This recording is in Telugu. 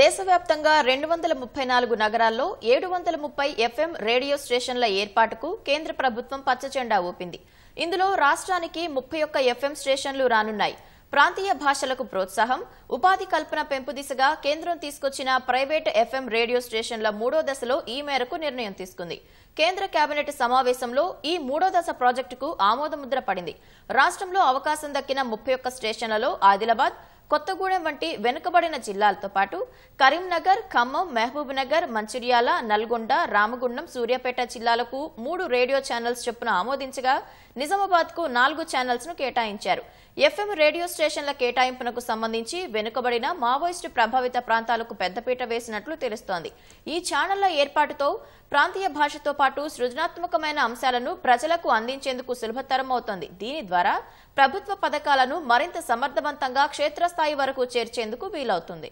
దేశవ్యాప్తంగా రెండు వందల ముప్పై నాలుగు నగరాల్లో ఏడు వందల ముప్పై ఎఫ్ఎం రేడియో స్టేషన్ల ఏర్పాటుకు కేంద్ర ప్రభుత్వం పచ్చజెండా ఊపింది ఇందులో రాష్ట్రానికి ముప్పై ఒక్క ఎఫ్ఎం స్టేషన్లు రానున్నాయి ప్రాంతీయ భాషలకు ప్రోత్సాహం ఉపాధి కల్పన పెంపు దిశగా కేంద్రం తీసుకొచ్చిన ప్రైవేట్ ఎఫ్ఎం రేడియో స్టేషన్ల మూడో దశలో ఈ మేరకు నిర్ణయం తీసుకుంది కేంద్ర కేబినెట్ సమావేశంలో ఈ మూడో దశ ప్రాజెక్టుకు ఆమోదముద్ర పడింది రాష్ట్రంలో అవకాశం దక్కిన ముప్పై ఒక్క స్టేషన్లలో ఆదిలాబాద్ కొత్తగూడెం వంటి వెనుకబడిన జిల్లాలతో పాటు కరీంనగర్ ఖమ్మం నగర్ మంచిర్యాల నల్గొండ రామగుండం సూర్యాపేట జిల్లాలకు మూడు రేడియో ఛానల్స్ చొప్పున ఆమోదించగా నిజామాబాద్కు నాలుగు ఛానల్స్ను కేటాయించారు ఎఫ్ఎం రేడియో స్టేషన్ల కేటాయింపునకు సంబంధించి వెనుకబడిన మావోయిస్టు ప్రభావిత ప్రాంతాలకు పెద్దపీట వేసినట్లు తెలుస్తోంది ఈ ఛానళ్ల ఏర్పాటుతో ప్రాంతీయ భాషతో పాటు సృజనాత్మకమైన అంశాలను ప్రజలకు అందించేందుకు సులభతరం అవుతోంది దీని ద్వారా ప్రభుత్వ పథకాలను మరింత సమర్థవంతంగా క్షేత్రస్థాయి స్థాయి వరకు చేర్చేందుకు వీలవుతుంది